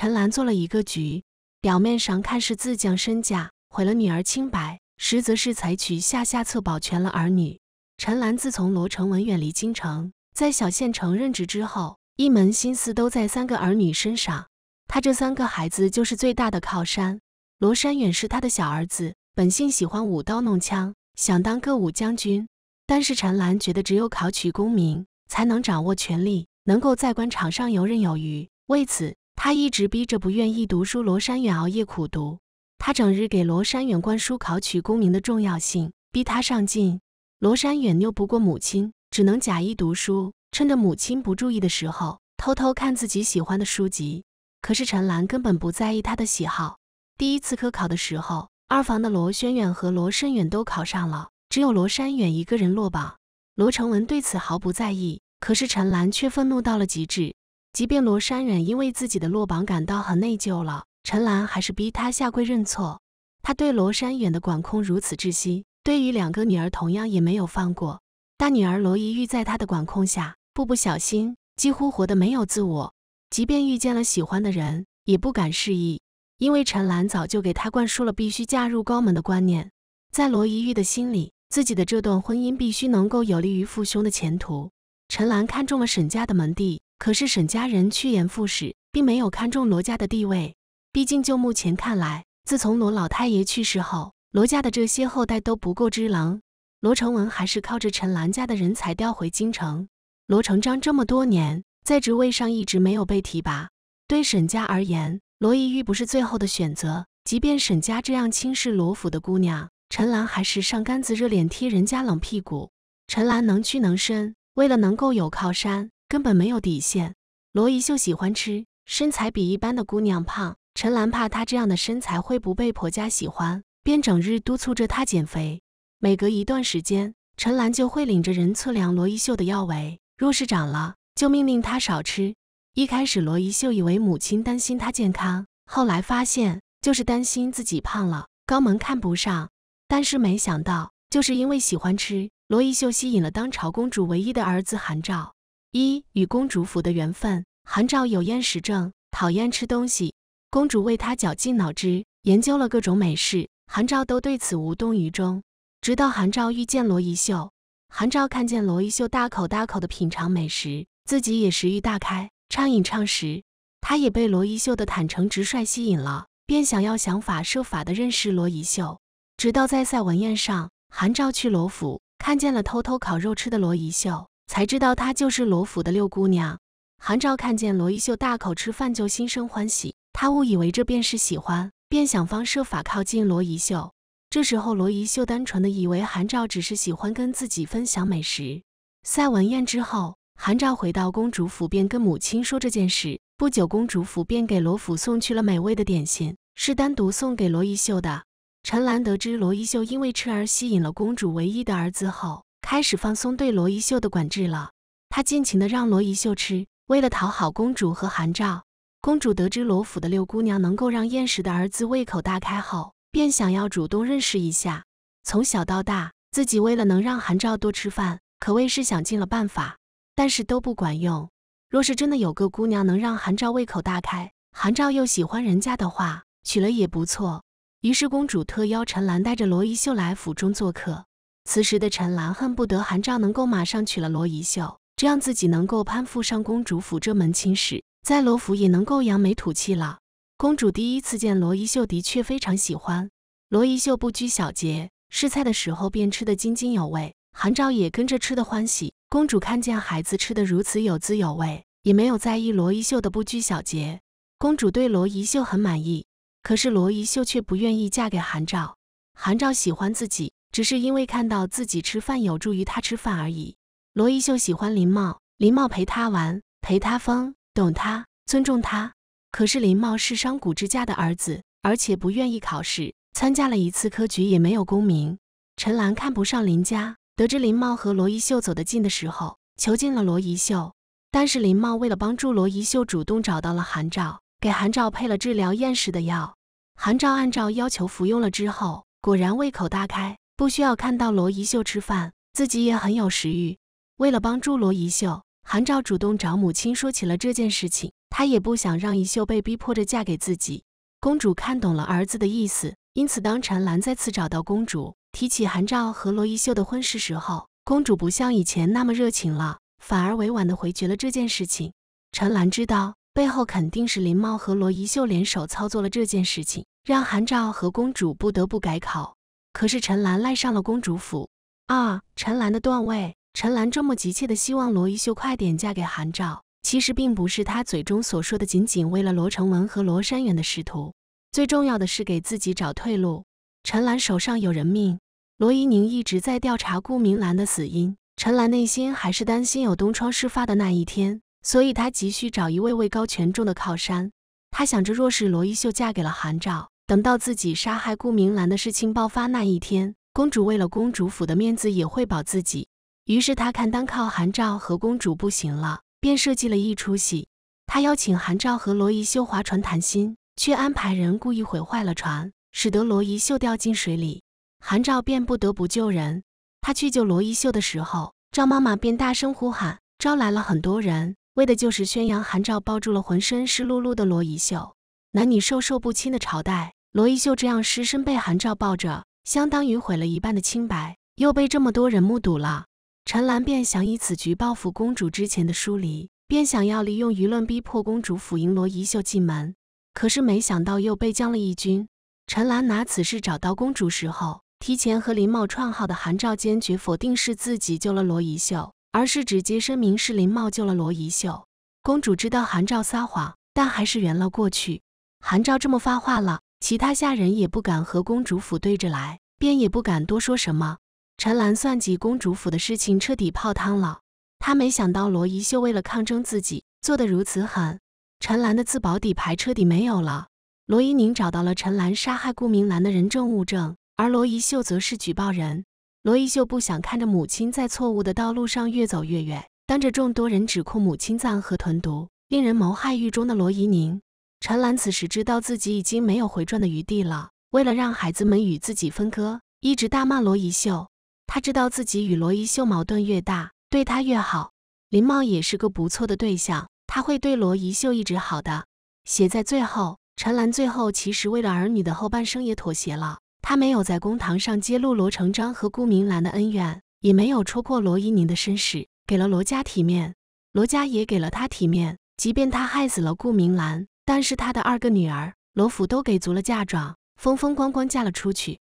陈兰做了一个局，表面上看是自降身价，毁了女儿清白，实则是采取下下策保全了儿女。陈兰自从罗成文远离京城，在小县城任职之后，一门心思都在三个儿女身上。他这三个孩子就是最大的靠山。罗山远是他的小儿子，本性喜欢舞刀弄枪，想当歌舞将军。但是陈兰觉得，只有考取功名，才能掌握权力，能够在官场上游刃有余。为此。他一直逼着不愿意读书罗山远熬夜苦读，他整日给罗山远灌输考取功名的重要性，逼他上进。罗山远拗不过母亲，只能假意读书，趁着母亲不注意的时候，偷偷看自己喜欢的书籍。可是陈兰根本不在意他的喜好。第一次科考的时候，二房的罗宣远和罗深远都考上了，只有罗山远一个人落榜。罗成文对此毫不在意，可是陈兰却愤怒到了极致。即便罗山远因为自己的落榜感到很内疚了，陈兰还是逼他下跪认错。他对罗山远的管控如此窒息，对于两个女儿同样也没有放过。大女儿罗怡玉在他的管控下步步小心，几乎活得没有自我。即便遇见了喜欢的人，也不敢示意，因为陈兰早就给他灌输了必须嫁入高门的观念。在罗怡玉的心里，自己的这段婚姻必须能够有利于父兄的前途。陈兰看中了沈家的门第。可是沈家人趋炎附势，并没有看中罗家的地位。毕竟就目前看来，自从罗老太爷去世后，罗家的这些后代都不够之香。罗成文还是靠着陈兰家的人才调回京城。罗成章这么多年在职位上一直没有被提拔。对沈家而言，罗一玉不是最后的选择。即便沈家这样轻视罗府的姑娘，陈兰还是上杆子热脸贴人家冷屁股。陈兰能屈能伸，为了能够有靠山。根本没有底线。罗一秀喜欢吃，身材比一般的姑娘胖。陈兰怕她这样的身材会不被婆家喜欢，便整日督促着她减肥。每隔一段时间，陈兰就会领着人测量罗一秀的腰围，若是长了，就命令她少吃。一开始，罗一秀以为母亲担心她健康，后来发现就是担心自己胖了，高门看不上。但是没想到，就是因为喜欢吃，罗一秀吸引了当朝公主唯一的儿子韩照。一与公主府的缘分，韩昭有厌食症，讨厌吃东西。公主为他绞尽脑汁，研究了各种美食，韩昭都对此无动于衷。直到韩昭遇见罗一秀，韩昭看见罗一秀大口大口的品尝美食，自己也食欲大开，畅饮畅食。他也被罗一秀的坦诚直率吸引了，便想要想法设法的认识罗一秀。直到在赛文宴上，韩昭去罗府，看见了偷偷烤肉吃的罗一秀。才知道她就是罗府的六姑娘。韩照看见罗一秀大口吃饭，就心生欢喜。他误以为这便是喜欢，便想方设法靠近罗一秀。这时候，罗一秀单纯的以为韩照只是喜欢跟自己分享美食。赛文宴之后，韩照回到公主府，便跟母亲说这件事。不久，公主府便给罗府送去了美味的点心，是单独送给罗一秀的。陈兰得知罗一秀因为吃而吸引了公主唯一的儿子后。开始放松对罗一秀的管制了，他尽情的让罗一秀吃。为了讨好公主和韩照，公主得知罗府的六姑娘能够让厌食的儿子胃口大开后，便想要主动认识一下。从小到大，自己为了能让韩照多吃饭，可谓是想尽了办法，但是都不管用。若是真的有个姑娘能让韩照胃口大开，韩照又喜欢人家的话，娶了也不错。于是公主特邀陈兰带着罗一秀来府中做客。此时的陈兰恨不得韩昭能够马上娶了罗一秀，这样自己能够攀附上公主府这门亲事，在罗府也能够扬眉吐气了。公主第一次见罗一秀，的确非常喜欢。罗一秀不拘小节，试菜的时候便吃得津津有味，韩昭也跟着吃得欢喜。公主看见孩子吃得如此有滋有味，也没有在意罗一秀的不拘小节。公主对罗一秀很满意，可是罗一秀却不愿意嫁给韩昭。韩昭喜欢自己。只是因为看到自己吃饭有助于他吃饭而已。罗一秀喜欢林茂，林茂陪他玩，陪他疯，懂他，尊重他。可是林茂是商贾之家的儿子，而且不愿意考试，参加了一次科举也没有功名。陈兰看不上林家，得知林茂和罗一秀走得近的时候，囚禁了罗一秀。但是林茂为了帮助罗一秀，主动找到了韩照，给韩照配了治疗厌食的药。韩照按照要求服用了之后，果然胃口大开。不需要看到罗一秀吃饭，自己也很有食欲。为了帮助罗一秀，韩照主动找母亲说起了这件事情。他也不想让一秀被逼迫着嫁给自己。公主看懂了儿子的意思，因此当陈兰再次找到公主，提起韩照和罗一秀的婚事时候，公主不像以前那么热情了，反而委婉的回绝了这件事情。陈兰知道背后肯定是林茂和罗一秀联手操作了这件事情，让韩照和公主不得不改口。可是陈兰赖上了公主府啊！陈兰的段位，陈兰这么急切的希望罗一秀快点嫁给韩昭，其实并不是她嘴中所说的仅仅为了罗成文和罗山元的仕途，最重要的是给自己找退路。陈兰手上有人命，罗一宁一直在调查顾明兰的死因，陈兰内心还是担心有东窗事发的那一天，所以她急需找一位位高权重的靠山。她想着，若是罗一秀嫁给了韩昭，等到自己杀害顾明兰的事情爆发那一天，公主为了公主府的面子也会保自己。于是他看单靠韩照和公主不行了，便设计了一出戏。他邀请韩照和罗一秀划船谈心，却安排人故意毁坏了船，使得罗一秀掉进水里，韩照便不得不救人。他去救罗一秀的时候，赵妈妈便大声呼喊，招来了很多人，为的就是宣扬韩照抱住了浑身湿漉漉的罗一秀。男女授受不亲的朝代。罗一秀这样失身被韩照抱着，相当于毁了一半的清白，又被这么多人目睹了。陈兰便想以此局报复公主之前的疏离，便想要利用舆论逼迫公主辅迎罗一秀进门。可是没想到又被将了一军。陈兰拿此事找到公主时候，提前和林茂串号的韩照坚决否定是自己救了罗一秀，而是直接声明是林茂救了罗一秀。公主知道韩照撒谎，但还是圆了过去。韩照这么发话了。其他下人也不敢和公主府对着来，便也不敢多说什么。陈兰算计公主府的事情彻底泡汤了。她没想到罗一秀为了抗争自己，做的如此狠。陈兰的自保底牌彻底没有了。罗一宁找到了陈兰杀害顾明兰的人证物证，而罗一秀则是举报人。罗一秀不想看着母亲在错误的道路上越走越远，当着众多人指控母亲藏河豚毒、令人谋害狱中的罗一宁。陈兰此时知道自己已经没有回转的余地了，为了让孩子们与自己分割，一直大骂罗一秀。他知道自己与罗一秀矛盾越大，对他越好。林茂也是个不错的对象，他会对罗一秀一直好的。写在最后，陈兰最后其实为了儿女的后半生也妥协了，他没有在公堂上揭露罗成章和顾明兰的恩怨，也没有戳破罗一宁的身世，给了罗家体面，罗家也给了他体面，即便他害死了顾明兰。但是他的二个女儿罗府都给足了嫁妆，风风光光嫁了出去。